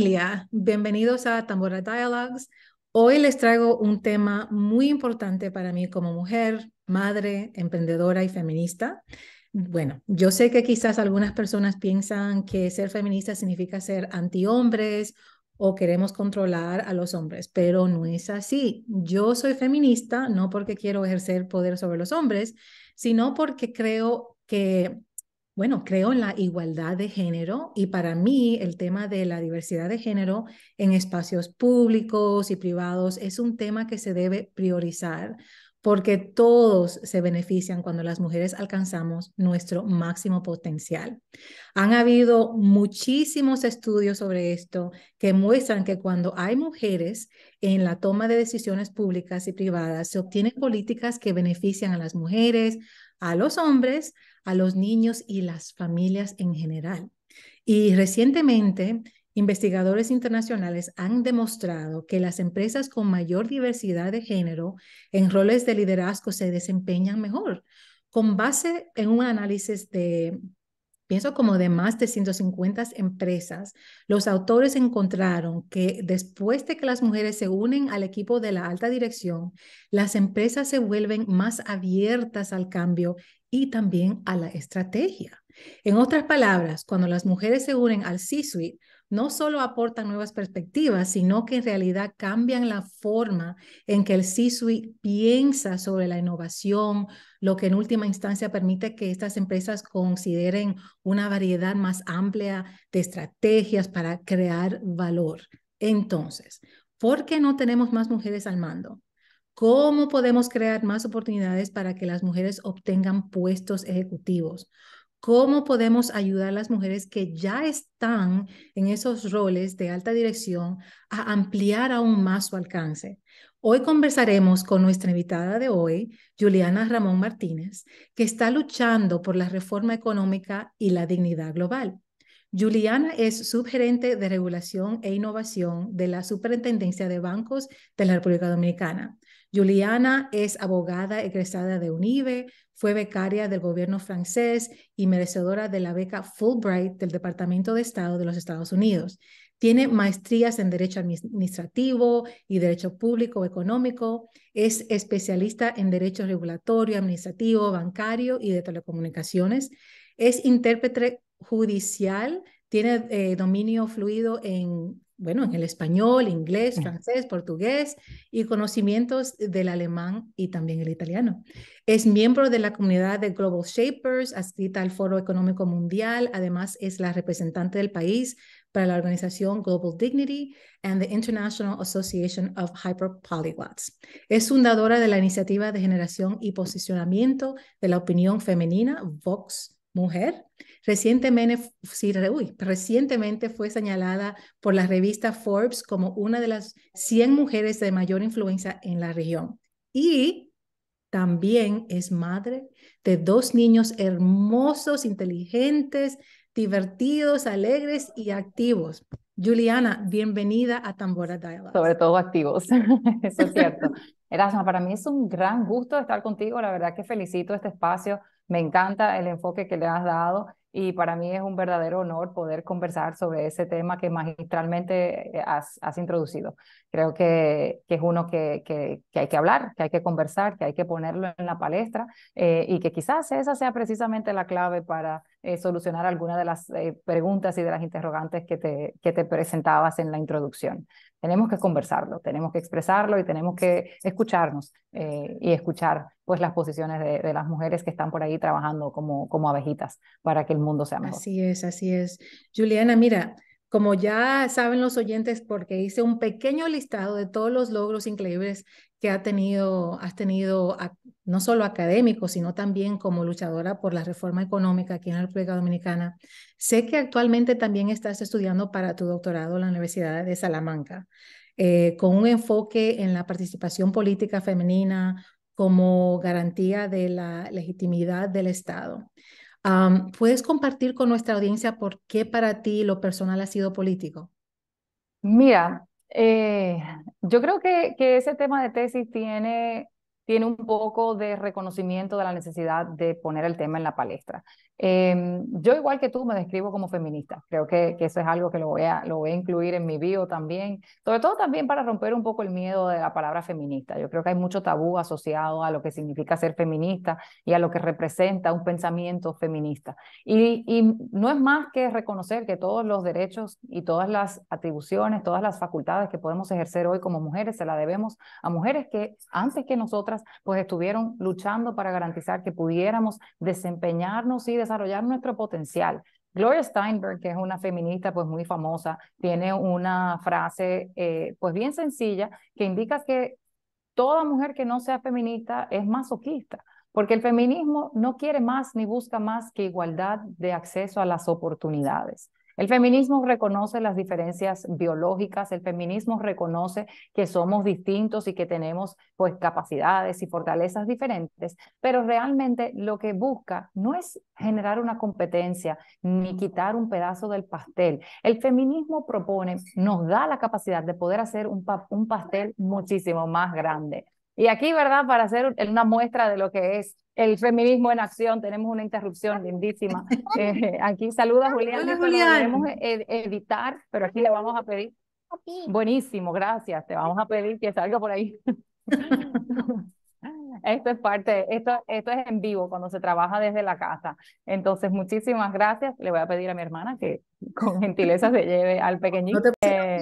familia, bienvenidos a Tambora Dialogues. Hoy les traigo un tema muy importante para mí como mujer, madre, emprendedora y feminista. Bueno, yo sé que quizás algunas personas piensan que ser feminista significa ser antihombres o queremos controlar a los hombres, pero no es así. Yo soy feminista no porque quiero ejercer poder sobre los hombres, sino porque creo que bueno, creo en la igualdad de género y para mí el tema de la diversidad de género en espacios públicos y privados es un tema que se debe priorizar porque todos se benefician cuando las mujeres alcanzamos nuestro máximo potencial. Han habido muchísimos estudios sobre esto que muestran que cuando hay mujeres en la toma de decisiones públicas y privadas, se obtienen políticas que benefician a las mujeres, a los hombres, a los niños y las familias en general. Y recientemente Investigadores internacionales han demostrado que las empresas con mayor diversidad de género en roles de liderazgo se desempeñan mejor, con base en un análisis de, pienso como de más de 150 empresas, los autores encontraron que después de que las mujeres se unen al equipo de la alta dirección, las empresas se vuelven más abiertas al cambio y también a la estrategia. En otras palabras, cuando las mujeres se unen al C-suite, no solo aportan nuevas perspectivas, sino que en realidad cambian la forma en que el c piensa sobre la innovación, lo que en última instancia permite que estas empresas consideren una variedad más amplia de estrategias para crear valor. Entonces, ¿por qué no tenemos más mujeres al mando? ¿Cómo podemos crear más oportunidades para que las mujeres obtengan puestos ejecutivos? cómo podemos ayudar a las mujeres que ya están en esos roles de alta dirección a ampliar aún más su alcance. Hoy conversaremos con nuestra invitada de hoy, Juliana Ramón Martínez, que está luchando por la reforma económica y la dignidad global. Juliana es subgerente de regulación e innovación de la Superintendencia de Bancos de la República Dominicana. Juliana es abogada egresada de UNIBE, fue becaria del gobierno francés y merecedora de la beca Fulbright del Departamento de Estado de los Estados Unidos. Tiene maestrías en Derecho Administrativo y Derecho Público Económico. Es especialista en Derecho Regulatorio, Administrativo, Bancario y de Telecomunicaciones. Es intérprete, judicial tiene eh, dominio fluido en, bueno, en el español, inglés, mm. francés, portugués y conocimientos del alemán y también el italiano. Es miembro de la comunidad de Global Shapers, adscrita al Foro Económico Mundial. Además, es la representante del país para la organización Global Dignity and the International Association of Hyperpolyglots. Es fundadora de la iniciativa de generación y posicionamiento de la opinión femenina, Vox Mujer, Recientemente, recientemente fue señalada por la revista Forbes como una de las 100 mujeres de mayor influencia en la región. Y también es madre de dos niños hermosos, inteligentes, divertidos, alegres y activos. Juliana, bienvenida a Tambora Sobre todo activos, eso es cierto. Erasma, para mí es un gran gusto estar contigo, la verdad que felicito este espacio, me encanta el enfoque que le has dado y para mí es un verdadero honor poder conversar sobre ese tema que magistralmente eh, has, introducido. Creo que, que es uno que, hay que hablar, que hay que conversar, que hay que ponerlo en la palestra eh, y que quizás esa sea precisamente la clave para eh, solucionar algunas de las eh, preguntas y de las interrogantes que te, que te presentabas en la introducción. Tenemos que conversarlo, tenemos que expresarlo y tenemos que escucharnos eh, y escuchar pues las posiciones de, las mujeres que están por ahí trabajando como, como abejitas para que el mundo sea mejor. Así es, así es. Juliana, mira, como ya saben los oyentes, porque hice un pequeño listado de todos los logros increíbles que ha tenido, has tenido no solo académico, sino también como luchadora por la reforma económica aquí en la República Dominicana. Sé que actualmente también estás estudiando para tu doctorado en la Universidad de Salamanca, eh, con un enfoque en la participación política femenina como garantía de la legitimidad del Estado. ¿Puedes compartir con nuestra audiencia por qué para ti lo personal ha sido político? Mira, eh, yo creo que, que, ese tema de tesis tiene, tiene un poco de reconocimiento de la necesidad de poner el tema en la palestra. Em, yo igual que tú me describo como feminista, creo que, que, eso es algo que lo voy, a, lo voy a incluir en mi bio también, sobre todo también para romper un poco el miedo de la palabra feminista. Yo creo que hay mucho tabú asociado a lo que significa ser feminista y a lo que representa un pensamiento feminista. Y, y no es más que reconocer que todos los derechos y todas las atribuciones, todas las facultades que podemos ejercer hoy como mujeres, se la debemos a mujeres que antes que nosotras pues estuvieron luchando para garantizar que pudiéramos desempeñarnos y desempeñarnos desarrollar nuestro potencial. Gloria Steinberg, que es una feminista pues muy famosa, tiene una frase eh, pues bien sencilla que indica que toda mujer que no sea feminista es masoquista, porque el feminismo no quiere más ni busca más que igualdad de acceso a las oportunidades. El feminismo reconoce las diferencias biológicas, el feminismo reconoce que somos distintos y que tenemos pues capacidades y fortalezas diferentes, pero realmente lo que busca no es generar una competencia ni quitar un pedazo del pastel. El feminismo propone, nos da la capacidad de poder hacer un, un pastel muchísimo más grande. Y aquí, ¿verdad? Para hacer una muestra de lo que es el feminismo en acción, tenemos una interrupción lindísima. Eh, aquí saluda Julián, Hola, Julián. Lo e-, editar, pero aquí le vamos a pedir. Buenísimo, gracias. Te vamos a pedir que salga por ahí. Esto es parte, esto, esto es en vivo cuando se trabaja desde la casa. Entonces, muchísimas gracias. Le voy a pedir a mi hermana que con gentileza se lleve al pequeñito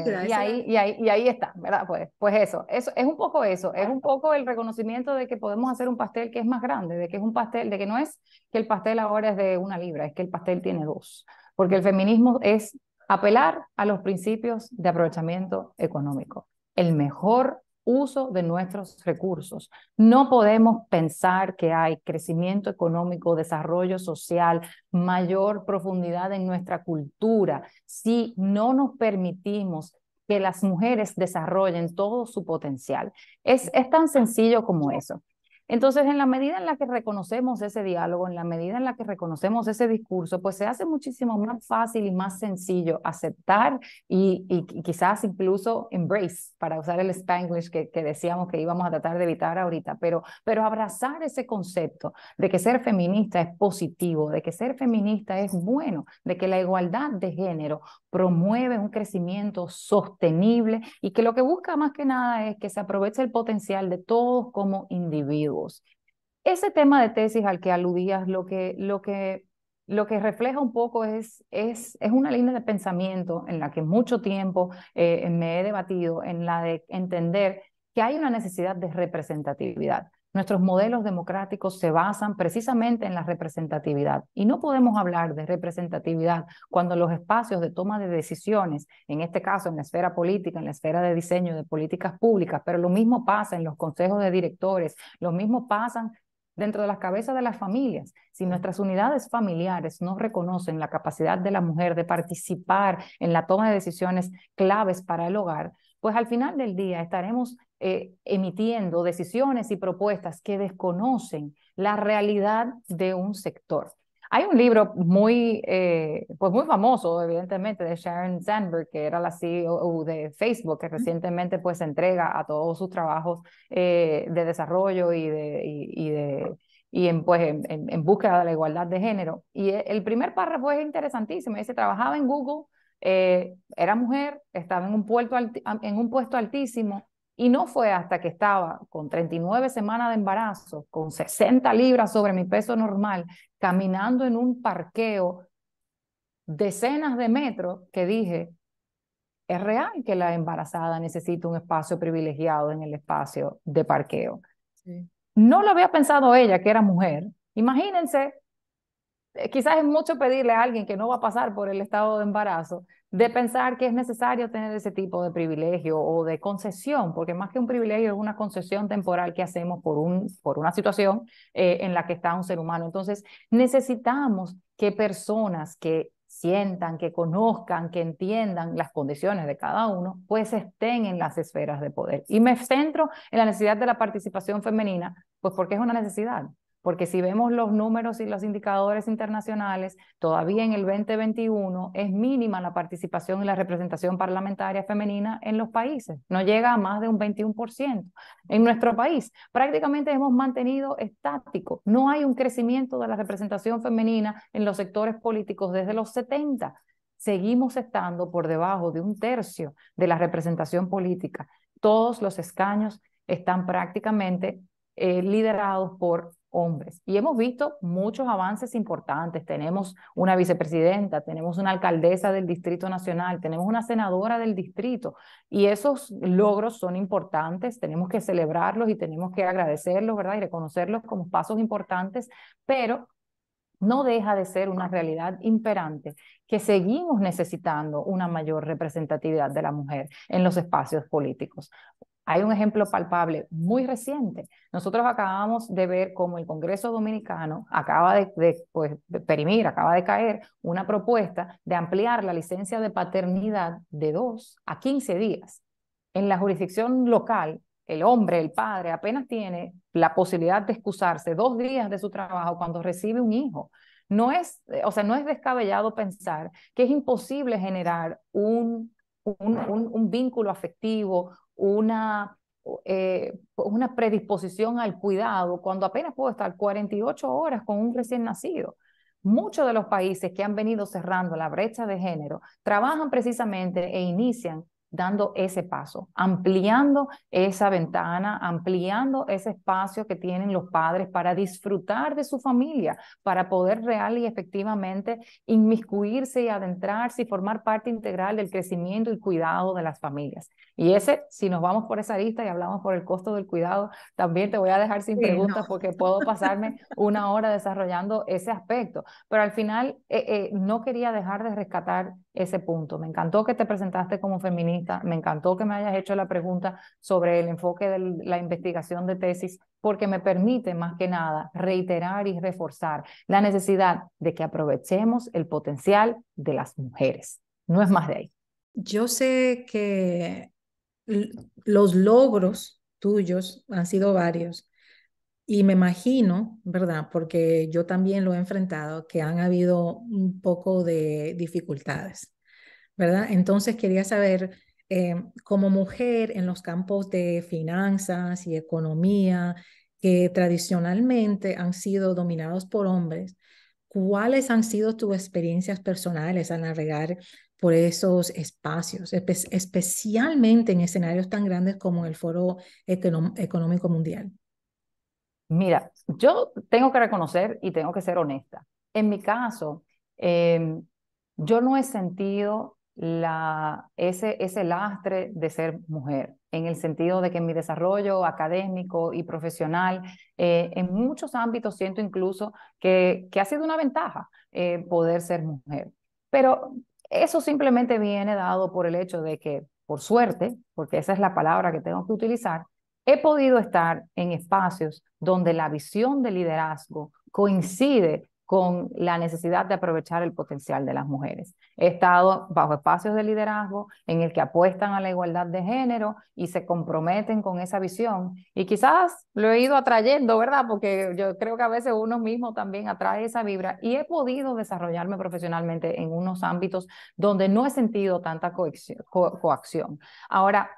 y, ahí, y, ahí, está, ¿verdad? Pues, pues eso, eso, es un poco eso, es un poco el reconocimiento de que podemos hacer un pastel que es más grande, de que es un pastel, de que no es que el pastel ahora es de una libra, es que el pastel tiene dos, porque el feminismo es apelar a los principios de aprovechamiento económico. El mejor uso de nuestros recursos. No podemos pensar que hay crecimiento económico, desarrollo social, mayor profundidad en nuestra cultura si no nos permitimos que las mujeres desarrollen todo su potencial. Es, tan sencillo como eso. Entonces, en la medida en la que reconocemos ese diálogo, en la medida en la que reconocemos ese discurso, pues se hace muchísimo más fácil y más sencillo aceptar y, quizás incluso embrace, para usar el spanglish que, decíamos que íbamos a tratar de evitar ahorita, pero, pero abrazar ese concepto de que ser feminista es positivo, de que ser feminista es bueno, de que la igualdad de género promueve un crecimiento sostenible y que lo que busca más que nada es que se aproveche el potencial de todos como individuos. Ese tema de tesis al que aludías, lo que, lo que, lo que refleja un poco es, es, una línea de pensamiento en la que mucho tiempo eh, me he debatido, en la de entender que hay una necesidad de representatividad. Nuestros modelos democráticos se basan precisamente en la representatividad y no podemos hablar de representatividad cuando los espacios de toma de decisiones, en este caso en la esfera política, en la esfera de diseño de políticas públicas, pero lo mismo pasa en los consejos de directores, lo mismo pasa dentro de las cabezas de las familias. Si nuestras unidades familiares no reconocen la capacidad de la mujer de participar en la toma de decisiones claves para el hogar, pues al final del día estaremos eh, emitiendo decisiones y propuestas que desconocen la realidad de un sector. Hay un libro muy, eh, pues muy famoso, evidentemente, de Sharon Sandberg, que era la CEO de Facebook, que recientemente pues entrega a todos sus trabajos eh, de desarrollo y de, y, de y en, pues, en, búsqueda de la igualdad de género. Y e, el primer párrafo es interesantísimo. Dice, trabajaba en Google, era mujer, estaba en un, en un puesto altísimo, y no fue hasta que estaba con 39 semanas de embarazo, con 60 libras sobre mi peso normal, caminando en un parqueo decenas de metros, que dije, es real que la embarazada necesita un espacio privilegiado en el espacio de parqueo. No lo había pensado ella, que era mujer. Imagínense, eh, quizás es mucho pedirle a alguien que no va a pasar por el estado de embarazo, de pensar que es necesario tener ese tipo de privilegio o de concesión, porque más que un privilegio es una concesión temporal que hacemos por, un, por una situación eh, en la que está un ser humano. Entonces, necesitamos que personas que sientan, que conozcan, que entiendan las condiciones de cada uno, pues estén en las esferas de poder. Y me centro en la necesidad de la participación femenina, pues porque es una necesidad porque si vemos los números y los indicadores internacionales, todavía en el 2021 es mínima la participación y la representación parlamentaria femenina en los países, no llega a más de un 21%. En nuestro país prácticamente hemos mantenido estático, no hay un crecimiento de la representación femenina en los sectores políticos desde los 70 seguimos estando por debajo de un tercio de la representación política. Todos los escaños están prácticamente eh, liderados por hombres. Y hemos visto muchos avances importantes. Tenemos una vicepresidenta, tenemos una alcaldesa del Distrito Nacional, tenemos una senadora del distrito. Y esos logros son importantes, tenemos que celebrarlos y tenemos que agradecerlos, ¿verdad? Y reconocerlos como pasos importantes, pero no deja de ser una realidad imperante que seguimos necesitando una mayor representatividad de la mujer en los espacios políticos. Hay un ejemplo palpable muy reciente. Nosotros acabamos de ver cómo el Congreso Dominicano acaba pues, de, perimir, acaba de caer una propuesta de ampliar la licencia de paternidad de dos a quince días. En la jurisdicción local, el hombre, el padre, apenas tiene la posibilidad de excusarse dos días de su trabajo cuando recibe un hijo. No es, o sea, no es descabellado pensar que es imposible generar un, un, un vínculo afectivo, una, eh, una predisposición al cuidado cuando apenas puedo estar 48 horas con un recién nacido. Muchos de los países que han venido cerrando la brecha de género trabajan precisamente e inician dando ese paso, ampliando esa ventana, ampliando ese espacio que tienen los padres para disfrutar de su familia, para poder real y efectivamente inmiscuirse y adentrarse y formar parte integral del crecimiento y cuidado de las familias. Y ese, si nos vamos por esa lista y hablamos por el costo del cuidado, también te voy a dejar sin preguntas porque puedo pasarme una hora desarrollando ese aspecto. Pero al final, eh, eh, no quería dejar de rescatar ese punto. Me encantó que te presentaste como feminista, me encantó que me hayas hecho la pregunta sobre el enfoque de la investigación de tesis, porque me permite más que nada reiterar y reforzar la necesidad de que aprovechemos el potencial de las mujeres. No es más de ahí. Yo sé que los logros tuyos han sido varios, y me imagino, ¿verdad? Porque yo también lo he enfrentado, que han habido un poco de dificultades, ¿verdad? Entonces quería saber, eh, como mujer en los campos de finanzas y economía, que tradicionalmente han sido dominados por hombres, ¿cuáles han sido tus experiencias personales al navegar por esos espacios, especialmente en escenarios tan grandes como el Foro Económico Mundial? Mira, yo tengo que reconocer y tengo que ser honesta. En mi caso, em, yo no he sentido ese, ese lastre de ser mujer, en el sentido de que en mi desarrollo académico y profesional, eh, en muchos ámbitos siento incluso que, ha sido una ventaja eh, poder ser mujer. Pero eso simplemente viene dado por el hecho de que, por suerte, porque esa es la palabra que tengo que utilizar, he podido estar en espacios donde la visión de liderazgo coincide con la necesidad de aprovechar el potencial de las mujeres. He estado bajo espacios de liderazgo en el que apuestan a la igualdad de género y se comprometen con esa visión. Y quizás lo he ido atrayendo, ¿verdad? Porque yo creo que a veces uno mismo también atrae esa vibra y he podido desarrollarme profesionalmente en unos ámbitos donde no he sentido tanta coacción. Ahora,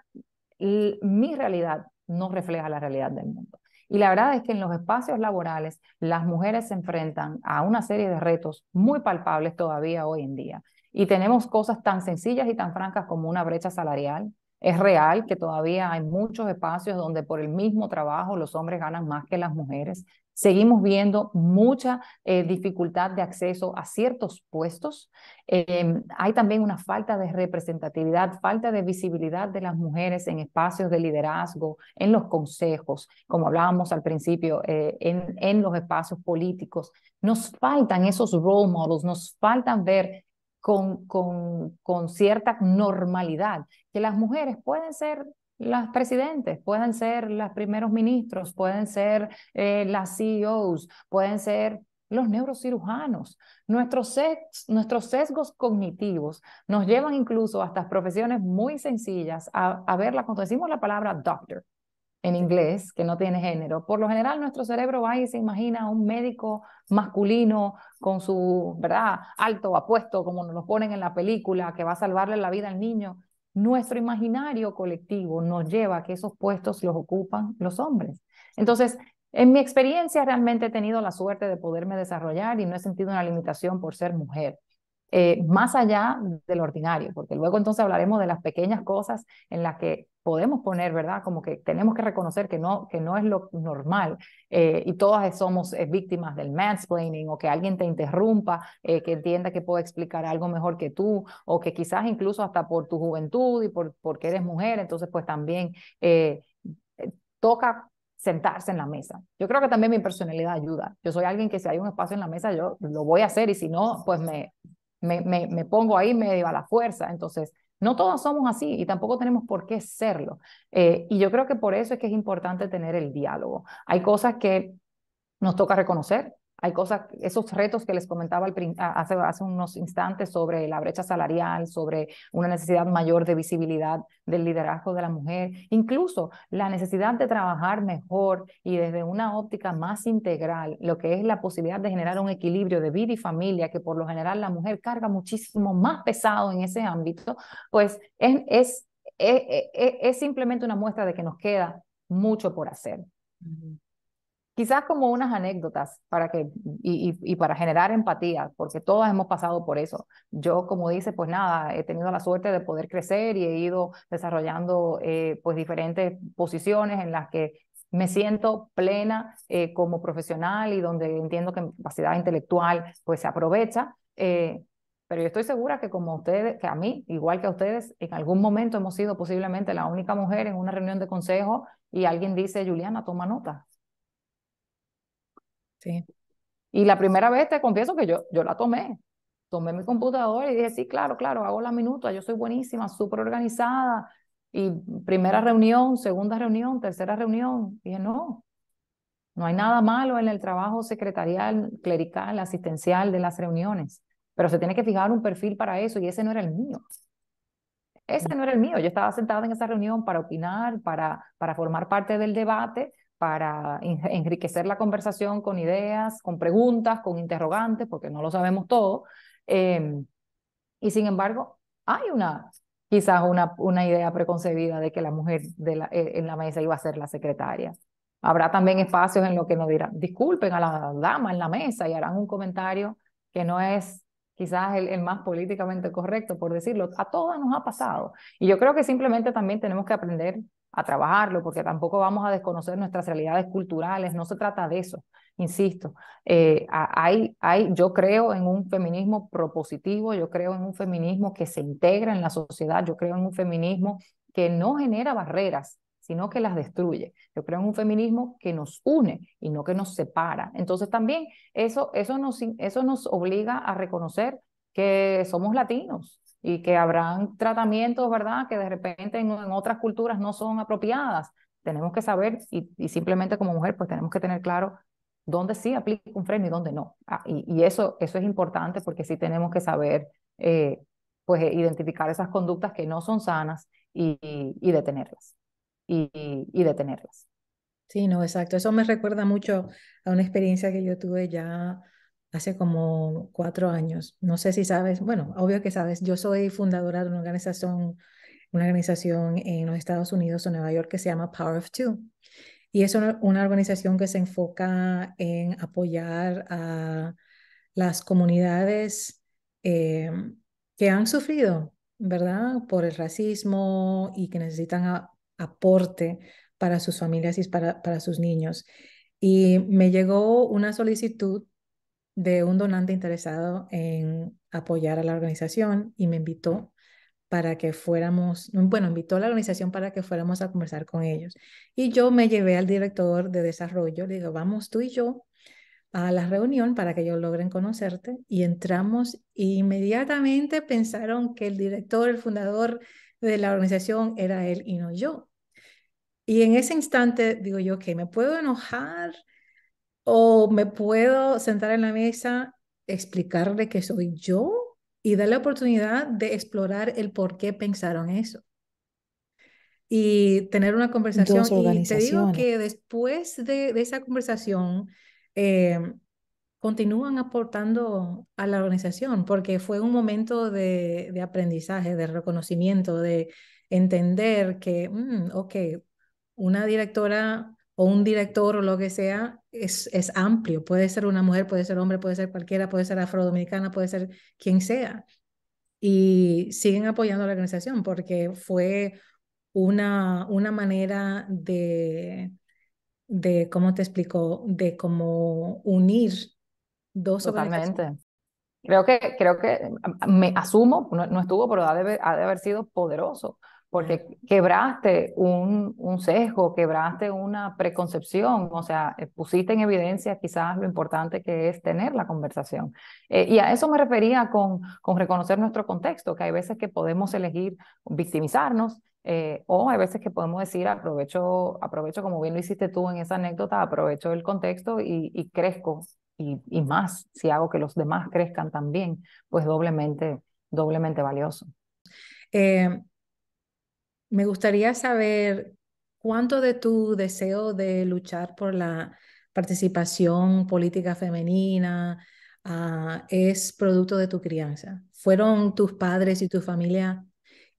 mi realidad no refleja la realidad del mundo. Y la verdad es que en los espacios laborales las mujeres se enfrentan a una serie de retos muy palpables todavía hoy en día. Y tenemos cosas tan sencillas y tan francas como una brecha salarial. Es real que todavía hay muchos espacios donde por el mismo trabajo los hombres ganan más que las mujeres. Seguimos viendo mucha eh, dificultad de acceso a ciertos puestos. Em, hay también una falta de representatividad, falta de visibilidad de las mujeres en espacios de liderazgo, en los consejos, como hablábamos al principio, eh, en, en los espacios políticos. Nos faltan esos role models, nos faltan ver con, con, con, cierta normalidad, que las mujeres pueden ser las presidentes, pueden ser los primeros ministros, pueden ser eh, las CEOs, pueden ser los neurocirujanos. Nuestros, nuestros sesgos cognitivos nos llevan incluso hasta profesiones muy sencillas a, a verla cuando decimos la palabra doctor en inglés, que no tiene género. Por lo general, nuestro cerebro va y se imagina a un médico masculino con su, ¿verdad?, alto, apuesto, como nos lo ponen en la película, que va a salvarle la vida al niño nuestro imaginario colectivo nos lleva a que esos puestos los ocupan los hombres. Entonces, en mi experiencia realmente he tenido la suerte de poderme desarrollar y no he sentido una limitación por ser mujer. Eh, más allá de lo ordinario, porque luego entonces hablaremos de las pequeñas cosas en las que podemos poner, ¿verdad? Como que tenemos que reconocer que no, que no es lo normal eh, y todas somos eh, víctimas del mansplaining o que alguien te interrumpa, que entienda que puedo explicar algo mejor que tú o que quizás incluso hasta por tu juventud y por porque eres mujer, entonces pues también toca sentarse en la mesa. Yo creo que también mi personalidad ayuda. Yo soy alguien que si hay un espacio en la mesa, yo lo voy a hacer y si no, pues me me, pongo ahí, me a la fuerza. Entonces, no todos somos así y tampoco tenemos por qué serlo. Eh, y yo creo que por eso es que es importante tener el diálogo. Hay cosas que nos toca reconocer, hay cosas, esos retos que les comentaba hace, unos instantes sobre la brecha salarial, sobre una necesidad mayor de visibilidad del liderazgo de la mujer, incluso la necesidad de trabajar mejor y desde una óptica más integral, lo que es la posibilidad de generar un equilibrio de vida y familia, que por lo general la mujer carga muchísimo más pesado en ese ámbito, pues es, es, e, e, e, simplemente una muestra de que nos queda mucho por hacer quizás como unas anécdotas para que, y, para generar empatía, porque todas hemos pasado por eso. Yo, como dice, pues nada, he tenido la suerte de poder crecer y he ido desarrollando eh, pues diferentes posiciones en las que me siento plena eh, como profesional y donde entiendo que mi capacidad intelectual pues se aprovecha. Eh, pero yo estoy segura que como ustedes, que a mí, igual que a ustedes, en algún momento hemos sido posiblemente la única mujer en una reunión de consejo y alguien dice, Juliana, toma nota. Sí. Y la primera vez te confieso que yo, yo la tomé. Tomé mi computadora y dije, sí, claro, claro, hago las minutas, yo soy buenísima, súper organizada. Y primera reunión, segunda reunión, tercera reunión. Dije, no, no hay nada malo en el trabajo secretarial, clerical, asistencial de las reuniones, pero se tiene que fijar un perfil para eso y ese no era el mío. Ese no era el mío. Yo estaba sentada en esa reunión para opinar, para, para formar parte del debate, para enriquecer la conversación con ideas, con preguntas, con interrogantes, porque no lo sabemos todo. Em, y sin embargo, hay una, quizás una, una idea preconcebida de que la mujer de la, e-, en la mesa iba a ser la secretaria. Habrá también espacios en los que nos dirán, disculpen a la dama en la mesa y harán un comentario que no es quizás el, el, más políticamente correcto, por decirlo. A todas nos ha pasado. Y yo creo que simplemente también tenemos que aprender a trabajarlo, porque tampoco vamos a desconocer nuestras realidades culturales, no se trata de eso, insisto. Eh, hay, hay, yo creo en un feminismo propositivo, yo creo en un feminismo que se integra en la sociedad, yo creo en un feminismo que no genera barreras, sino que las destruye. Yo creo en un feminismo que nos une y no que nos separa. Entonces también eso, eso, nos, eso nos obliga a reconocer que somos latinos, y que habrán tratamientos, ¿verdad?, que de repente en, otras culturas no son apropiadas. Tenemos que saber y, simplemente como mujer, pues tenemos que tener claro dónde sí aplica un freno y dónde no. Ah, y, eso, eso es importante porque sí tenemos que saber, eh, pues, eh, identificar esas conductas que no son sanas y, y detenerlas. y detenerlas. Sí, no, exacto. Eso me recuerda mucho a una experiencia que yo tuve ya hace como cuatro años. No sé si sabes, bueno, obvio que sabes, yo soy fundadora de una organización, una organización en los Estados Unidos o Nueva York que se llama Power of Two. Y es una, organización que se enfoca en apoyar a las comunidades eh, que han sufrido, ¿verdad? Por el racismo y que necesitan aporte para sus familias y para sus niños. Y me llegó una solicitud de un donante interesado en apoyar a la organización y me invitó para que fuéramos, bueno, invitó a la organización para que fuéramos a conversar con ellos. Y yo me llevé al director de desarrollo, le digo, vamos tú y yo a la reunión para que ellos logren conocerte. Y entramos e inmediatamente pensaron que el director, el fundador de la organización era él y no yo. Y en ese instante digo yo, que me puedo enojar, o me puedo sentar en la mesa, explicarle que soy yo y darle la oportunidad de explorar el por qué pensaron eso. Y tener una conversación. Y te digo que después de, esa conversación, eh, continúan aportando a la organización, porque fue un momento de, aprendizaje, de reconocimiento, de entender que, mm, ok, una directora o un director o lo que sea, es, es amplio. Puede ser una mujer, puede ser hombre, puede ser cualquiera, puede ser afrodominicana, puede ser quien sea. Y siguen apoyando a la organización porque fue una, una manera de, de, ¿cómo te explico? De cómo unir dos Totalmente. Creo que, creo que me asumo, no, estuvo, pero ha ha de haber sido poderoso, porque quebraste un, un, sesgo, quebraste una preconcepción, o sea, eh, pusiste en evidencia quizás lo importante que es tener la conversación. Eh, y a eso me refería con, con, reconocer nuestro contexto, que hay veces que podemos elegir victimizarnos. Eh, o hay veces que podemos decir, aprovecho, aprovecho, como bien lo hiciste tú en esa anécdota, aprovecho el contexto y, y crezco y, y más, si hago que los demás crezcan también, pues doblemente, doblemente valioso. Eh, me gustaría saber cuánto de tu deseo de luchar por la participación política femenina ah, es producto de tu crianza. ¿Fueron tus padres y tu familia?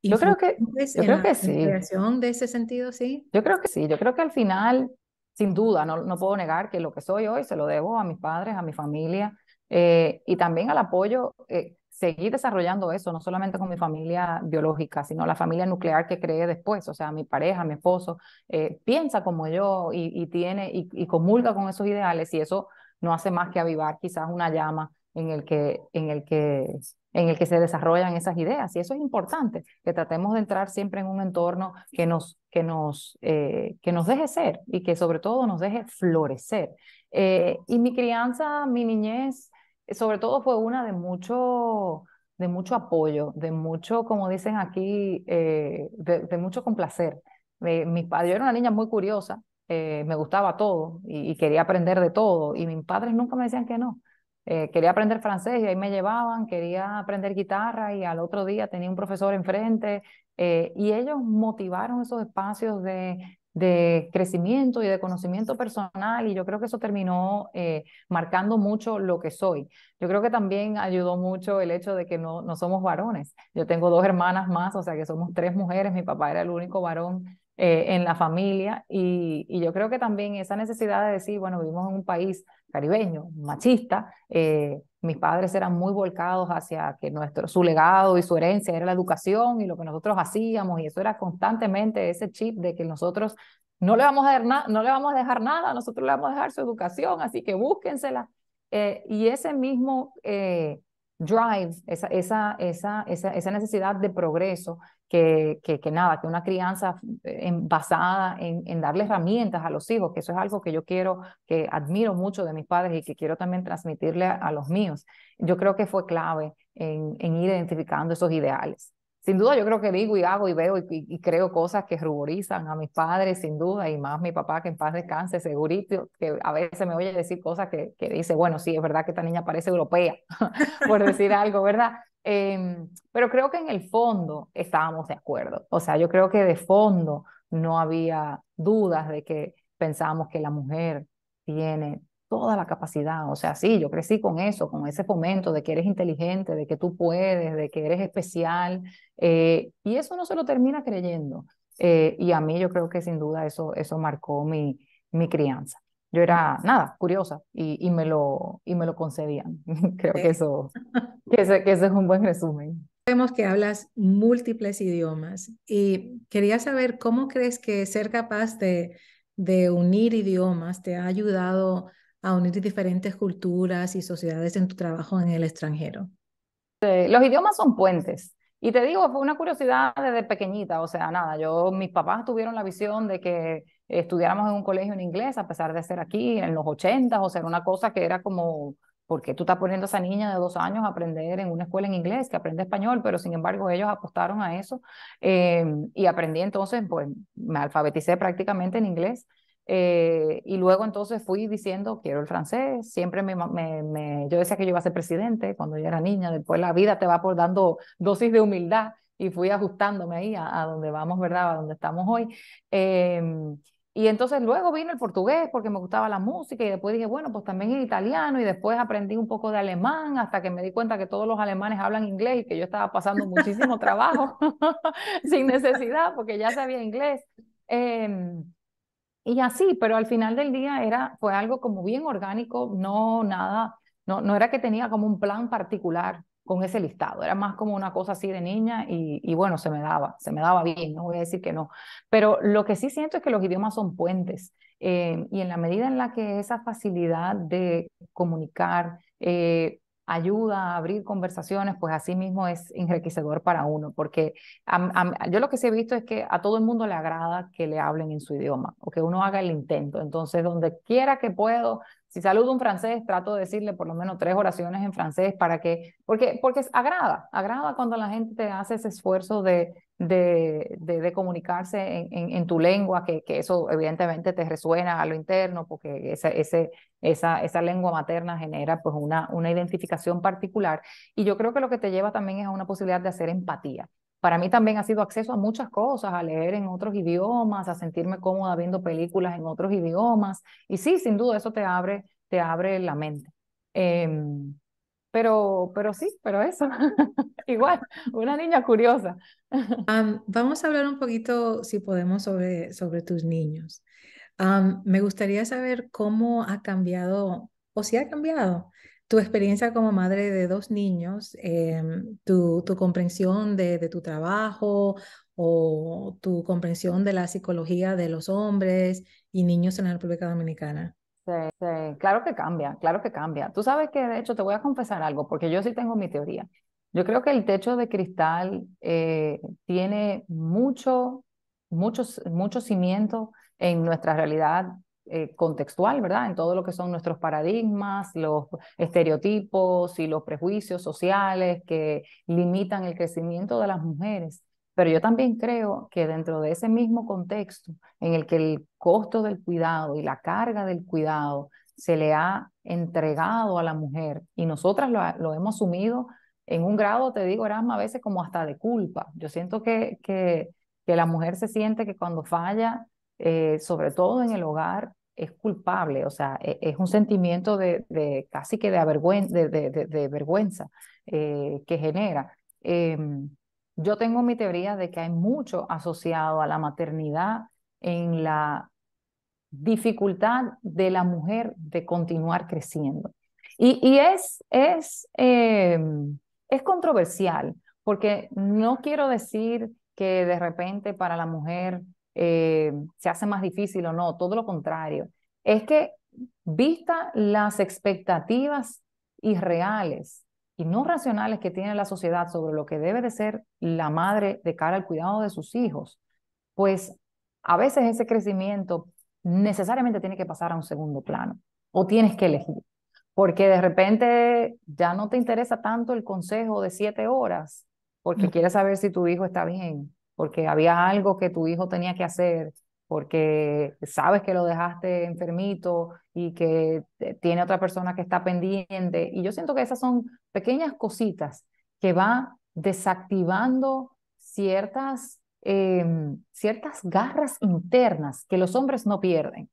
Yo creo que, yo creo que sí. de ese sentido, sí? Yo creo que sí. Yo creo que al final, sin duda, no, puedo negar que lo que soy hoy se lo debo a mis padres, a mi familia eh, y también al apoyo. Eh, seguir desarrollando eso, no solamente con mi familia biológica, sino la familia nuclear que creé después, o sea, mi pareja, mi esposo, eh, piensa como yo y, tiene y, comulga con esos ideales y eso no hace más que avivar quizás una llama en el que, en el que, en el que se desarrollan esas ideas y eso es importante, que tratemos de entrar siempre en un entorno que nos, que nos, eh, que nos deje ser y que sobre todo nos deje florecer. Eh, y mi crianza, mi niñez, eh, sobre todo fue una de mucho, de mucho apoyo, de mucho, como dicen aquí, eh, de, mucho complacer. Eh, mi, yo era una niña muy curiosa, me gustaba todo y, quería aprender de todo. Y mis padres nunca me decían que no. quería aprender francés y ahí me llevaban, quería aprender guitarra y al otro día tenía un profesor enfrente. y ellos motivaron esos espacios de de crecimiento y de conocimiento personal y yo creo que eso terminó eh, marcando mucho lo que soy. Yo creo que también ayudó mucho el hecho de que no, no somos varones. Yo tengo dos hermanas más, o sea que somos tres mujeres, mi papá era el único varón eh, en la familia y, y, yo creo que también esa necesidad de decir, bueno, vivimos en un país caribeño, machista, eh, mis padres eran muy volcados hacia que nuestro, su legado y su herencia era la educación y lo que nosotros hacíamos, y eso era constantemente ese chip de que nosotros no le vamos a, nada no le vamos a dejar nada, nosotros le vamos a dejar su educación, así que búsquensela. Eh, y ese mismo eh, drive, esa, necesidad de progreso que, que, nada, que una crianza eh, basada en, darle herramientas a los hijos, que eso es algo que yo quiero, que admiro mucho de mis padres y que quiero también transmitirle a, los míos. Yo creo que fue clave en, en ir identificando esos ideales sin duda yo creo que digo y hago y veo y, creo cosas que ruborizan a mis padres, sin duda, y más mi papá que en paz descanse, segurito, que a veces me oye decir cosas que, dice, bueno, sí, es verdad que esta niña parece europea, por decir algo, ¿verdad? Em, pero creo que en el fondo estábamos de acuerdo, o sea, yo creo que de fondo no había dudas de que pensábamos que la mujer tiene toda la capacidad. O sea, sí, yo crecí con eso, con ese fomento de que eres inteligente, de que tú puedes, de que eres especial. Eh, y eso no se lo termina creyendo. Eh, y a mí yo creo que sin duda eso, eso marcó mi, mi crianza. Yo era, nada, curiosa y, y me, lo, y me lo concedían. creo que, eso, que, que ese es un buen resumen. Vemos que hablas múltiples idiomas y quería saber cómo crees que ser capaz de, de unir idiomas te ha ayudado a unir diferentes culturas y sociedades en tu trabajo en el extranjero? Eh, los idiomas son puentes. Y te digo, fue una curiosidad desde pequeñita, o sea, nada, yo, mis papás tuvieron la visión de que estudiáramos en un colegio en inglés, a pesar de ser aquí en los 80, o sea, era una cosa que era como, ¿por qué tú estás poniendo a esa niña de dos años a aprender en una escuela en inglés, que aprende español? Pero sin embargo, ellos apostaron a eso eh, y aprendí entonces, pues me alfabeticé prácticamente en inglés eh, y luego entonces fui diciendo, quiero el francés, siempre me, yo decía que yo iba a ser presidente cuando yo era niña, después la vida te va por dando dosis de humildad y fui ajustándome ahí a, donde vamos, ¿verdad? A donde estamos hoy. Em, y entonces luego vino el portugués porque me gustaba la música y después dije, bueno, pues también el italiano y después aprendí un poco de alemán hasta que me di cuenta que todos los alemanes hablan inglés y que yo estaba pasando muchísimo trabajo sin necesidad porque ya sabía inglés. Eh, y así, pero al final del día era, fue algo como bien orgánico, no nada, no, no era que tenía como un plan particular con ese listado, era más como una cosa así de niña y, bueno, se me daba, se me daba bien, no voy a decir que no, pero lo que sí siento es que los idiomas son puentes eh, y en la medida en la que esa facilidad de comunicar, eh, ayuda a abrir conversaciones, pues así mismo es enriquecedor para uno, porque yo lo que sí he visto es que a todo el mundo le agrada que le hablen en su idioma o que uno haga el intento. Entonces, donde quiera que puedo, si saludo un francés, trato de decirle por lo menos tres oraciones en francés para que, porque, porque agrada, agrada cuando la gente te hace ese esfuerzo de, de, comunicarse en, tu lengua, que, eso evidentemente te resuena a lo interno, porque esa, ese, esa, esa lengua materna genera pues una, una identificación particular. Y yo creo que lo que te lleva también es a una posibilidad de hacer empatía. Para mí también ha sido acceso a muchas cosas, a leer en otros idiomas, a sentirme cómoda viendo películas en otros idiomas. Y sí, sin duda, eso te abre, te abre la mente. Em, pero, pero sí, pero eso, igual, una niña curiosa. vamos a hablar un poquito, si podemos, sobre, sobre tus niños. me gustaría saber cómo ha cambiado, o si ha cambiado, tu experiencia como madre de dos niños, em, tu, comprensión de, de, tu trabajo o tu comprensión de la psicología de los hombres y niños en la República Dominicana. Sí, claro que cambia, claro que cambia. Tú sabes que, de hecho, te voy a confesar algo, porque yo sí tengo mi teoría. Yo creo que el techo de cristal eh, tiene mucho, muchos, mucho cimiento en nuestra realidad eh, contextual, ¿verdad? En todo lo que son nuestros paradigmas, los estereotipos y los prejuicios sociales que limitan el crecimiento de las mujeres. Pero yo también creo que dentro de ese mismo contexto en el que el costo del cuidado y la carga del cuidado se le ha entregado a la mujer y nosotras lo, hemos asumido en un grado, te digo, Erasma, a veces como hasta de culpa. Yo siento que, que, que la mujer se siente que cuando falla, eh, sobre todo en el hogar, es culpable, o sea, e, es un sentimiento de, de casi que de, avergüen de, de, vergüenza eh, que genera. Em, yo tengo mi teoría de que hay mucho asociado a la maternidad en la dificultad de la mujer de continuar creciendo. Y, es, es, eh, es controversial, porque no quiero decir que de repente para la mujer eh, se hace más difícil o no, todo lo contrario. Es que vista las expectativas irreales y no racionales que tiene la sociedad sobre lo que debe de ser la madre de cara al cuidado de sus hijos, pues a veces ese crecimiento necesariamente tiene que pasar a un segundo plano o tienes que elegir, porque de repente ya no te interesa tanto el consejo de siete horas, porque mm. quieres saber si tu hijo está bien, porque había algo que tu hijo tenía que hacer porque sabes que lo dejaste enfermito y que eh, tiene otra persona que está pendiente. Y yo siento que esas son pequeñas cositas que van desactivando ciertas, em, ciertas garras internas que los hombres no pierden.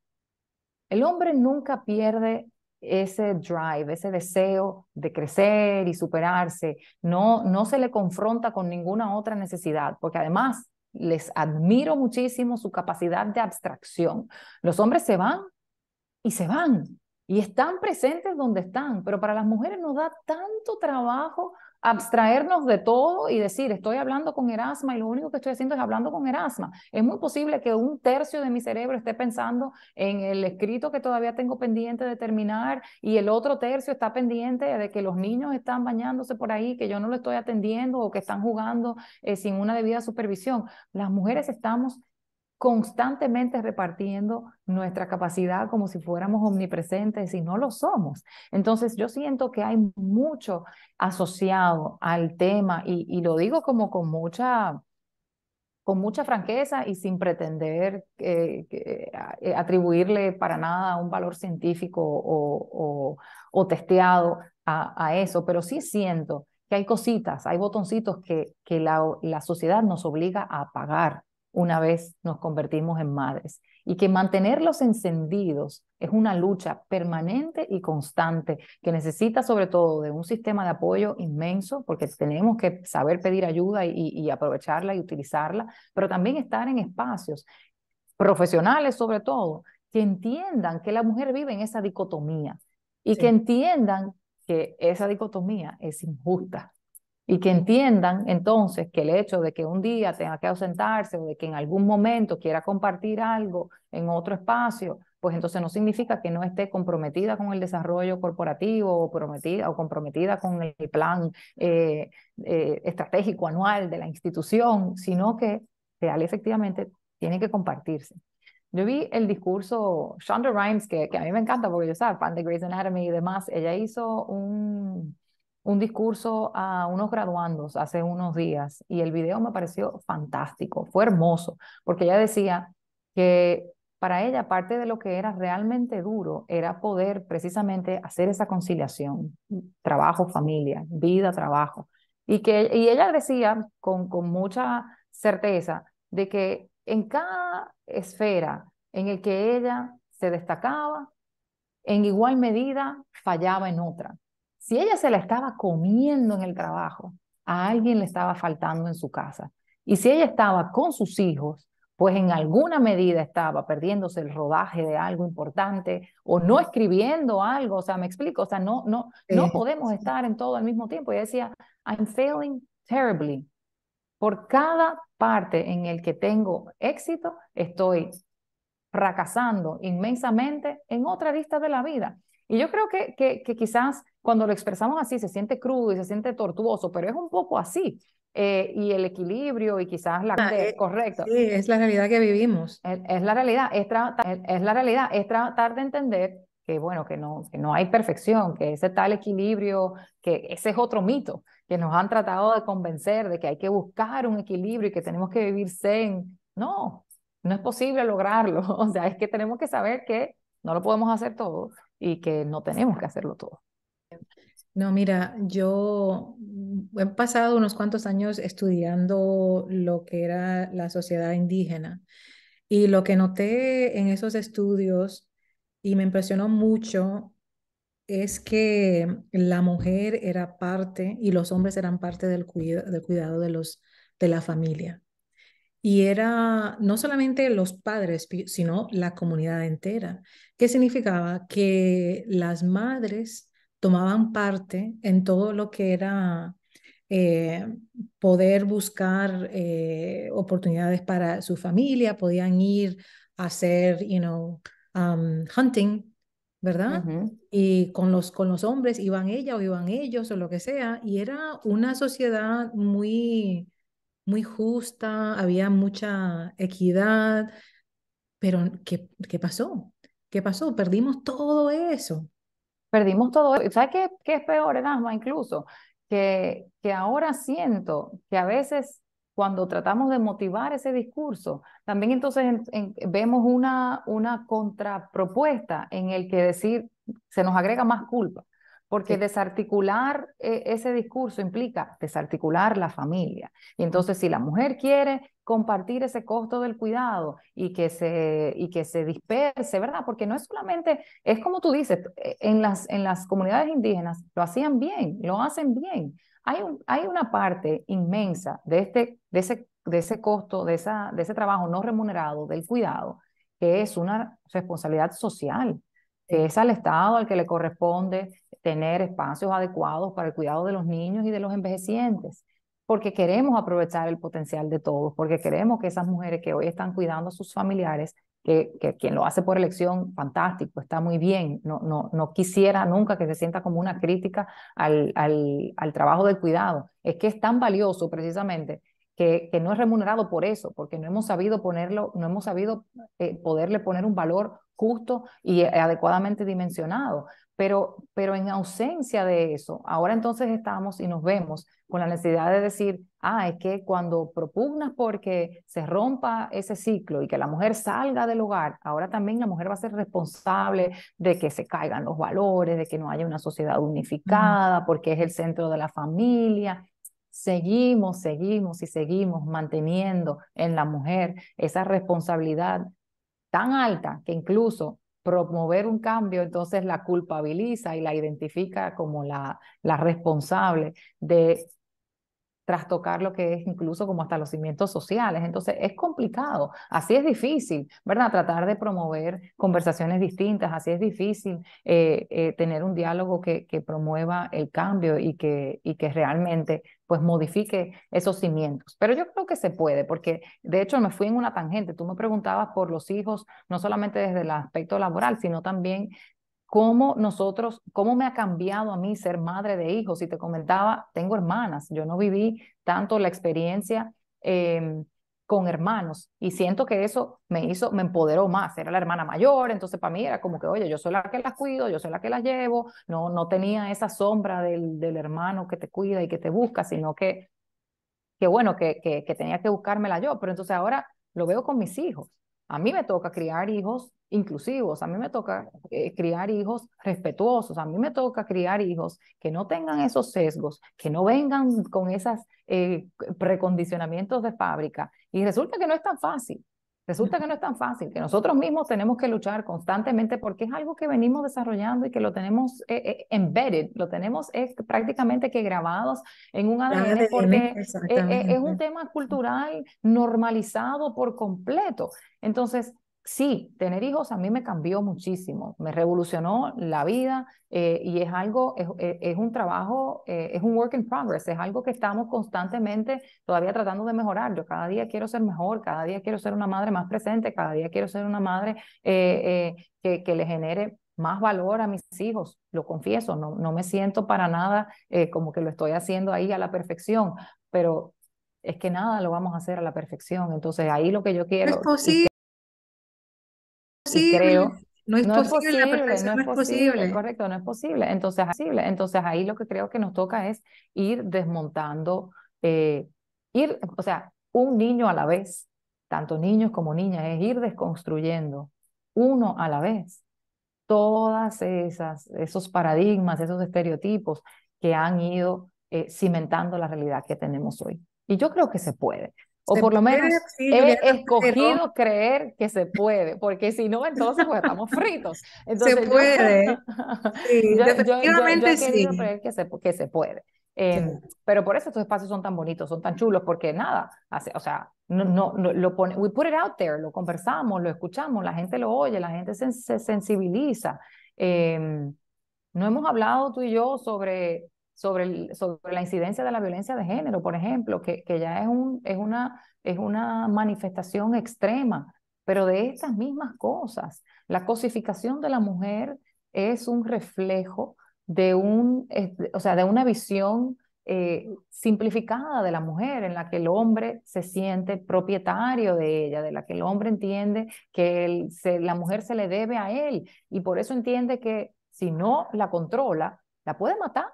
El hombre nunca pierde ese drive, ese deseo de crecer y superarse. No, no se le confronta con ninguna otra necesidad, porque además les admiro muchísimo su capacidad de abstracción. Los hombres se van y se van y están presentes donde están, pero para las mujeres nos da tanto trabajo abstraernos de todo y decir, estoy hablando con Erasma y lo único que estoy haciendo es hablando con Erasma. Es muy posible que un tercio de mi cerebro esté pensando en el escrito que todavía tengo pendiente de terminar y el otro tercio está pendiente de que los niños están bañándose por ahí, que yo no lo estoy atendiendo o que están jugando eh, sin una debida supervisión. Las mujeres estamos constantemente repartiendo nuestra capacidad como si fuéramos omnipresentes y no lo somos. Entonces yo siento que hay mucho asociado al tema y, lo digo como con mucha con mucha franqueza y sin pretender eh, eh, atribuirle para nada un valor científico o, o, o testeado a, eso, pero sí siento que hay cositas, hay botoncitos que, que la, la sociedad nos obliga a apagar una vez nos convertimos en madres y que mantenerlos encendidos es una lucha permanente y constante que necesita sobre todo de un sistema de apoyo inmenso porque tenemos que saber pedir ayuda y, aprovecharla y utilizarla, pero también estar en espacios profesionales sobre todo que entiendan que la mujer vive en esa dicotomía y que entiendan que esa dicotomía es injusta y que entiendan entonces que el hecho de que un día tenga que ausentarse o de que en algún momento quiera compartir algo en otro espacio, pues entonces no significa que no esté comprometida con el desarrollo corporativo o, prometida, o comprometida con el plan eh, eh, estratégico anual de la institución, sino que real efectivamente tiene que compartirse. Yo vi el discurso, Shonda Rhimes, que, que a mí me encanta porque yo soy fan de Grey's Anatomy y demás, ella hizo un, un discurso a unos graduandos hace unos días y el video me pareció fantástico, fue hermoso, porque ella decía que para ella parte de lo que era realmente duro era poder precisamente hacer esa conciliación, trabajo, familia, vida, trabajo. Y, que, y ella decía con, con mucha certeza de que en cada esfera en el que ella se destacaba, en igual medida fallaba en otra. Si ella se la estaba comiendo en el trabajo, a alguien le estaba faltando en su casa. Y si ella estaba con sus hijos, pues en alguna medida estaba perdiéndose el rodaje de algo importante o no escribiendo algo, o sea, me explico, o sea, no, no, no podemos estar en todo al mismo tiempo. Y decía, I'm failing terribly. Por cada parte en el que tengo éxito, estoy fracasando inmensamente en otra lista de la vida. Y yo creo que, que, que quizás cuando lo expresamos así se siente crudo y se siente tortuoso, pero es un poco así. Eh, y el equilibrio y quizás la ah, es, eh, correcto. Sí, es la realidad que vivimos. Es, la realidad, es, es la realidad, es tratar de entender que bueno, que no, que no hay perfección, que ese tal equilibrio, que ese es otro mito que nos han tratado de convencer de que hay que buscar un equilibrio y que tenemos que vivir zen. No, no es posible lograrlo. O sea, es que tenemos que saber que no lo podemos hacer todos y que no tenemos que hacerlo todo. No, mira, yo he pasado unos cuantos años estudiando lo que era la sociedad indígena y lo que noté en esos estudios y me impresionó mucho es que la mujer era parte y los hombres eran parte del, del cuidado de, los, de la familia. Y era no solamente los padres, sino la comunidad entera, que significaba que las madres tomaban parte en todo lo que era eh, poder buscar eh, oportunidades para su familia, podían ir a hacer, you know, um, hunting, ¿verdad? Y con los, con los hombres iban ella o iban ellos o lo que sea, y era una sociedad muy muy justa, había mucha equidad, pero ¿qué, pasó? ¿Qué pasó? Perdimos todo eso. Perdimos todo eso. ¿Sabes qué, qué es peor, Edasma, incluso? Que, que ahora siento que a veces cuando tratamos de motivar ese discurso, también entonces vemos una, una contrapropuesta en el que decir, se nos agrega más culpa. Porque desarticular eh, ese discurso implica desarticular la familia. Y mm. entonces si la mujer quiere compartir ese costo del cuidado y que se, y que se disperse, ¿verdad? Porque no es solamente, es como tú dices, eh, en las, en las comunidades indígenas lo hacían bien, lo hacen bien. Hay, un, hay una parte inmensa de, este, de, ese, de ese costo, de, esa, de ese trabajo no remunerado, del cuidado, que es una responsabilidad social es al Estado al que le corresponde tener espacios adecuados para el cuidado de los niños y de los envejecientes, porque queremos aprovechar el potencial de todos, porque queremos que esas mujeres que hoy están cuidando a sus familiares, que, quien lo hace por elección, fantástico, está muy bien, no, no, no quisiera nunca que se sienta como una crítica al, al, al trabajo del cuidado, es que es tan valioso precisamente que, no es remunerado por eso, porque no hemos sabido ponerlo, no hemos sabido eh, poderle poner un valor justo y eh, adecuadamente dimensionado. Pero, pero en ausencia de eso, ahora entonces estamos y nos vemos con la necesidad de decir, ah, es que cuando propugnas porque se rompa ese ciclo y que la mujer salga del hogar, ahora también la mujer va a ser responsable de que se caigan los valores, de que no haya una sociedad unificada, porque es el centro de la familia seguimos, seguimos y seguimos manteniendo en la mujer esa responsabilidad tan alta que incluso promover un cambio entonces la culpabiliza y la identifica como la, la responsable de tocar lo que es incluso como hasta los cimientos sociales. Entonces es complicado, así es difícil, ¿verdad? Tratar de promover conversaciones distintas, así es difícil eh, eh, tener un diálogo que, promueva el cambio y que, y que realmente pues modifique esos cimientos. Pero yo creo que se puede, porque de hecho me fui en una tangente. Tú me preguntabas por los hijos, no solamente desde el aspecto laboral, sino también cómo nosotros, cómo me ha cambiado a mí ser madre de hijos. Y te comentaba, tengo hermanas, yo no viví tanto la experiencia em, con hermanos y siento que eso me hizo, me empoderó más. Era la hermana mayor, entonces para mí era como que, oye, yo soy la que las cuido, yo soy la que las llevo, no, no tenía esa sombra del, hermano que te cuida y que te busca, sino que, que bueno, que, que tenía que buscármela yo. Pero entonces ahora lo veo con mis hijos. A mí me toca criar hijos inclusivos. A mí me toca eh, criar hijos respetuosos. A mí me toca criar hijos que no tengan esos sesgos, que no vengan con esos eh, precondicionamientos de fábrica. Y resulta que no es tan fácil. Resulta que no es tan fácil, que nosotros mismos tenemos que luchar constantemente porque es algo que venimos desarrollando y que lo tenemos eh, embedded, lo tenemos prácticamente que grabados en un ADN porque es un tema cultural normalizado por completo. Entonces, sí, tener hijos a mí me cambió muchísimo, me revolucionó la vida eh, y es algo, es, eh, un trabajo, eh, es un work in progress, es algo que estamos constantemente todavía tratando de mejorar. Yo cada día quiero ser mejor, cada día quiero ser una madre más presente, cada día quiero ser una madre que, que le genere más valor a mis hijos, lo confieso, no, no me siento para nada como que lo estoy haciendo ahí a la perfección, pero es que nada lo vamos a hacer a la perfección, entonces ahí lo que yo pues quiero... Es pues pues, creo, no es, no posible, es posible, no es, posible. Correcto, no es posible. Entonces, entonces ahí lo que creo que nos toca es ir desmontando, eh, ir, o sea, un niño a la vez, tanto niños como niñas, es ir desconstruyendo uno a la vez todas esas esos paradigmas, esos estereotipos que han ido eh, cimentando la realidad que tenemos hoy. Y yo creo que se puede o por lo menos he escogido creer que se puede, porque si no, entonces pues estamos fritos. se puede. yo, he creer que se, puede. Em, pero por eso estos espacios son tan bonitos, son tan chulos, porque nada, hace, o sea, no, lo pone, we put it out there, lo conversamos, lo escuchamos, la gente lo oye, la gente se, sensibiliza. Em, no hemos hablado tú y yo sobre sobre, sobre la incidencia de la violencia de género, por ejemplo, que, que ya es, un, es, una, es una manifestación extrema, pero de estas mismas cosas. La cosificación de la mujer es un reflejo de, un, o sea, de una visión eh, simplificada de la mujer, en la que el hombre se siente propietario de ella, de la que el hombre entiende que la mujer se le debe a él y por eso entiende que si no la controla, la puede matar.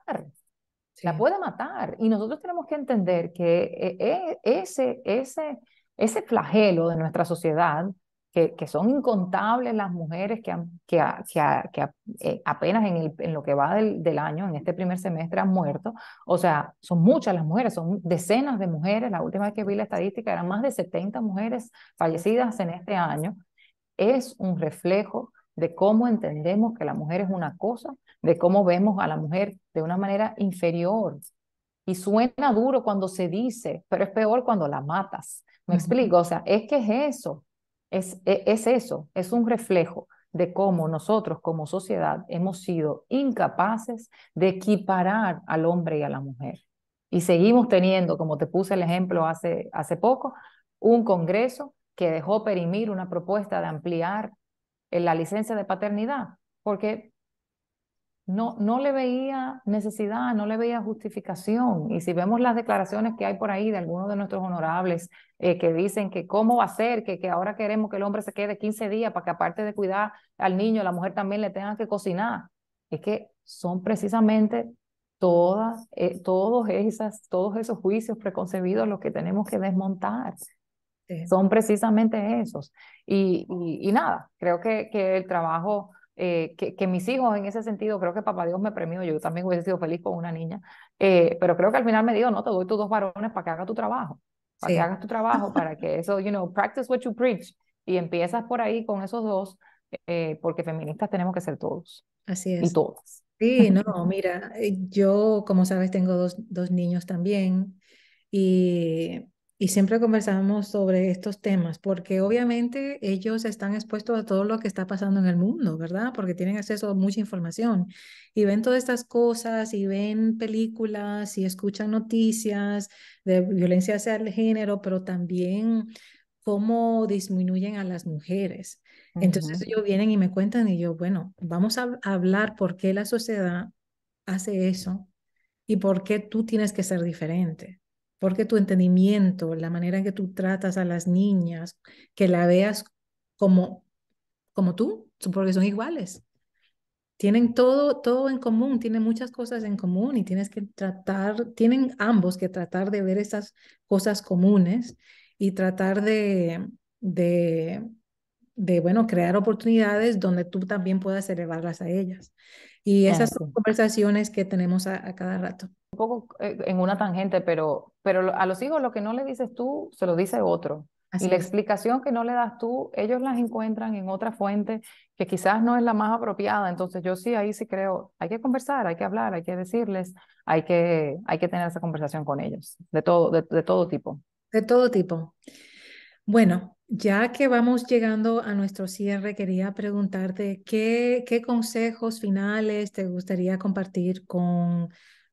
La puede matar. Y nosotros tenemos que entender que e, e, ese, ese, ese flagelo de nuestra sociedad, que, que son incontables las mujeres que, que, eh, apenas en, lo que va del, del, año, en este primer semestre, han muerto. O sea, son muchas las mujeres, son decenas de mujeres. La última vez que vi la estadística eran más de 70 mujeres fallecidas en este año. Es un reflejo de cómo entendemos que la mujer es una cosa, de cómo vemos a la mujer de una manera inferior. Y suena duro cuando se dice, pero es peor cuando la matas. Me explico, o sea, es que es eso, es, e, es, eso, es un reflejo de cómo nosotros como sociedad hemos sido incapaces de equiparar al hombre y a la mujer. Y seguimos teniendo, como te puse el ejemplo hace, hace poco, un Congreso que dejó perimir una propuesta de ampliar eh, la licencia de paternidad, porque no, no le veía necesidad, no le veía justificación. Y si vemos las declaraciones que hay por ahí de algunos de nuestros honorables eh, que dicen que cómo va a ser, que, ahora queremos que el hombre se quede 15 días para que aparte de cuidar al niño, la mujer también le tenga que cocinar. Es que son precisamente todas, eh, todos, esas, todos esos juicios preconcebidos los que tenemos que desmontar son precisamente esos. Y, nada, creo que, que el trabajo... Eh, que, que, mis hijos en ese sentido, creo que papá Dios me premió, yo también hubiese sido feliz con una niña, eh, pero creo que al final me digo, no, te doy tus dos varones para que hagas tu trabajo, para que hagas tu trabajo, para que eso, you know, practice what you preach, y empiezas por ahí con esos dos, eh, porque feministas tenemos que ser todos. Así es. Y Sí, no, mira, yo como sabes tengo dos, dos niños también, y y siempre conversamos sobre estos temas, porque obviamente ellos están expuestos a todo lo que está pasando en el mundo, ¿verdad? Porque tienen acceso a mucha información y ven todas estas cosas y ven películas y escuchan noticias de violencia hacia el género, pero también cómo disminuyen a las mujeres. Entonces ellos vienen y me cuentan y yo, bueno, vamos a hablar por qué la sociedad hace eso y por qué tú tienes que ser diferente porque tu entendimiento, la manera en que tú tratas a las niñas, que la veas como, como tú, porque son iguales. Tienen todo, todo en común, tienen muchas cosas en común y tienes que tratar, tienen ambos que tratar de ver esas cosas comunes y tratar de, de, bueno, crear oportunidades donde tú también puedas elevarlas a ellas. Y esas conversaciones que tenemos a, cada rato. Un poco eh, en una tangente, pero, pero a los hijos lo que no le dices tú, se lo dice otro. y la explicación que no le das tú, ellos las encuentran en otra fuente que quizás no es la más apropiada. Entonces yo sí, ahí sí creo, hay que conversar, hay que hablar, hay que decirles, hay que, hay que tener esa conversación con ellos, de todo, de, de todo tipo. De todo tipo. Bueno, ya que vamos llegando a nuestro cierre, quería preguntarte qué, consejos finales te gustaría compartir con,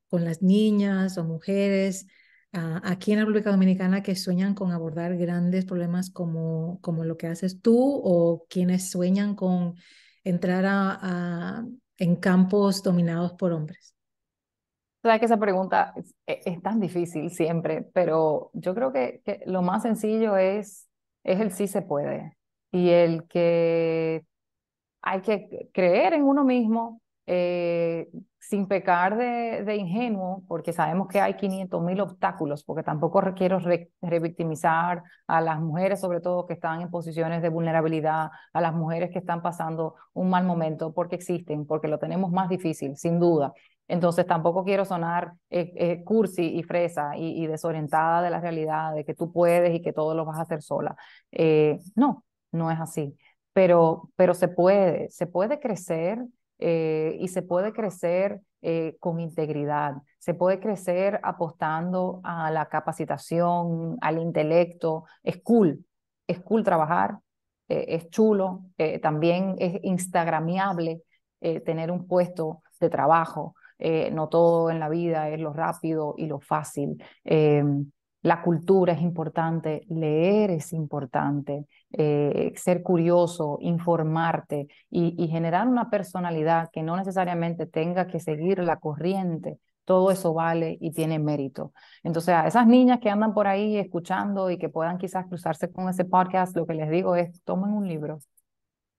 con las niñas o mujeres ah, aquí en la República Dominicana que sueñan con abordar grandes problemas como, como lo que haces tú o quienes sueñan con entrar a, en campos dominados por hombres. que esa pregunta e, es, tan difícil siempre, pero yo creo que lo más sencillo es es el sí se puede y el que hay que creer en uno mismo eh, sin pecar de, ingenuo, porque sabemos que hay 500 mil obstáculos, porque tampoco quiero revictimizar a las mujeres, sobre todo que están en posiciones de vulnerabilidad, a las mujeres que están pasando un mal momento, porque existen, porque lo tenemos más difícil, sin duda, entonces tampoco quiero sonar eh, eh, cursi y fresa y, desorientada de la realidad, de que tú puedes y que todo lo vas a hacer sola. Eh, no, no es así. Pero, pero se puede, se puede crecer y se puede crecer con integridad, se puede crecer apostando a la capacitación, al intelecto. Es cool, es cool trabajar, es chulo, también es instagramiable tener un puesto de trabajo, eh, no todo en la vida es lo rápido y lo fácil. Eh, la cultura es importante, leer es importante, eh, ser curioso, informarte y, generar una personalidad que no necesariamente tenga que seguir la corriente. Todo eso vale y tiene mérito. Entonces, a esas niñas que andan por ahí escuchando y que puedan quizás cruzarse con ese podcast, lo que les digo es, tomen un libro.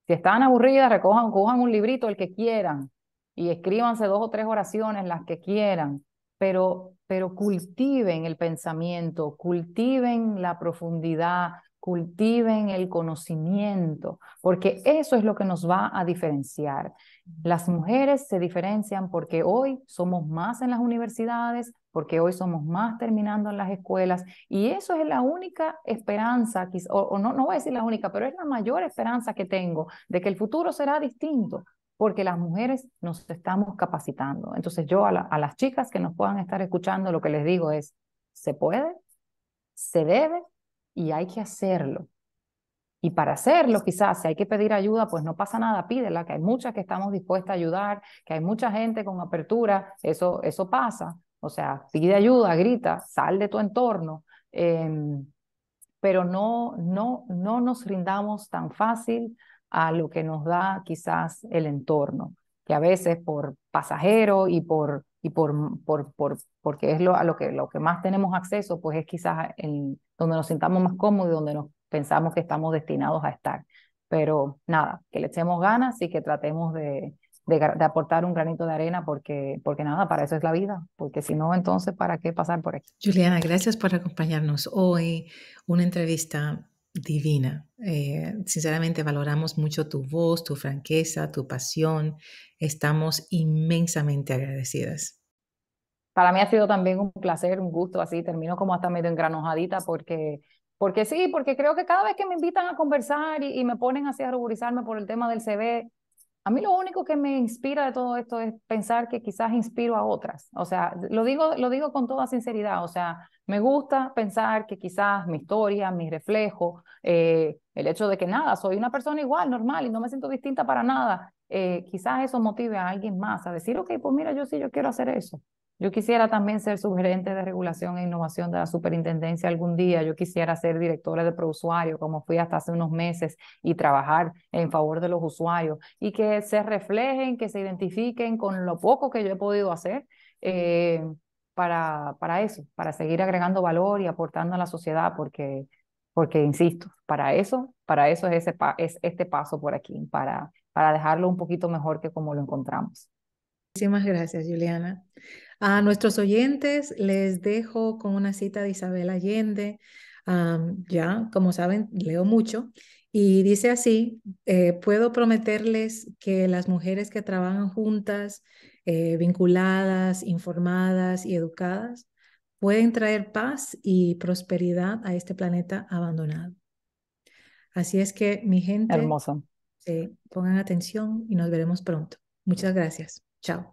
Si están aburridas, recojan, cojan un librito, el que quieran, y escríbanse dos o tres oraciones, las que quieran, pero, pero cultiven el pensamiento, cultiven la profundidad, cultiven el conocimiento, porque eso es lo que nos va a diferenciar. Las mujeres se diferencian porque hoy somos más en las universidades, porque hoy somos más terminando en las escuelas, y eso es la única esperanza, o, no, no voy a decir la única, pero es la mayor esperanza que tengo de que el futuro será distinto, porque las mujeres nos estamos capacitando. Entonces yo a, las chicas que nos puedan estar escuchando, lo que les digo es, se puede, se debe y hay que hacerlo. Y para hacerlo, quizás si hay que pedir ayuda, pues no pasa nada, pídela, que hay muchas que estamos dispuestas a ayudar, que hay mucha gente con apertura, eso, eso pasa. O sea, pide ayuda, grita, sal de tu entorno. Em, pero no, no, no nos rindamos tan fácil, a lo que nos da quizás el entorno, que a veces por pasajero y por y por, por, porque es lo, a lo que, lo que más tenemos acceso, pues es quizás donde nos sintamos más cómodos y donde nos pensamos que estamos destinados a estar. Pero nada, que le echemos ganas y que tratemos de, aportar un granito de arena porque, porque nada, para eso es la vida, porque si no, entonces, ¿para qué pasar por esto? Juliana, gracias por acompañarnos hoy. Una entrevista divina. Eh, sinceramente valoramos mucho tu voz, tu franqueza, tu pasión. Estamos inmensamente agradecidas. Para mí ha sido también un placer, un gusto, así termino como hasta medio engranojadita porque, porque sí, porque creo que cada vez que me invitan a conversar y, y me ponen así a ruborizarme por el tema del CV, a mí lo único que me inspira de todo esto es pensar que quizás inspiro a otras. O sea, lo digo, lo digo con toda sinceridad. O sea, me gusta pensar que quizás mi historia, mi reflejo, eh, el hecho de que nada, soy una persona igual, normal y no me siento distinta para nada, eh, quizás eso motive a alguien más a decir, ok, pues mira, yo sí, yo quiero hacer eso. Yo quisiera también ser subgerente de regulación e innovación de la superintendencia algún día. Yo quisiera ser directora de prousuario, como fui hasta hace unos meses, y trabajar en favor de los usuarios y que se reflejen, que se identifiquen con lo poco que yo he podido hacer eh, para, para eso, para seguir agregando valor y aportando a la sociedad, porque, porque insisto, para eso, para eso es, ese es este paso por aquí, para, para dejarlo un poquito mejor que como lo encontramos. Muchísimas gracias, Juliana. A nuestros oyentes les dejo con una cita de Isabel Allende. ya, como saben, leo mucho. Y dice así, eh, puedo prometerles que las mujeres que trabajan juntas, eh, vinculadas, informadas y educadas, pueden traer paz y prosperidad a este planeta abandonado. Así es que, mi gente, hermosa, pongan atención y nos veremos pronto. Muchas gracias. Chao.